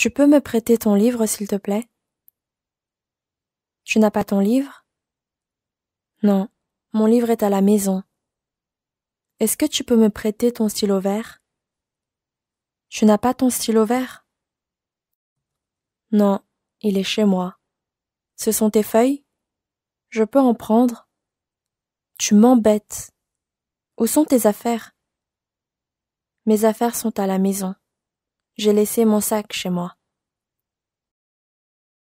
Tu peux me prêter ton livre, s'il te plaît Tu n'as pas ton livre Non, mon livre est à la maison. Est-ce que tu peux me prêter ton stylo vert Tu n'as pas ton stylo vert Non, il est chez moi. Ce sont tes feuilles Je peux en prendre Tu m'embêtes. Où sont tes affaires Mes affaires sont à la maison j'ai laissé mon sac chez moi.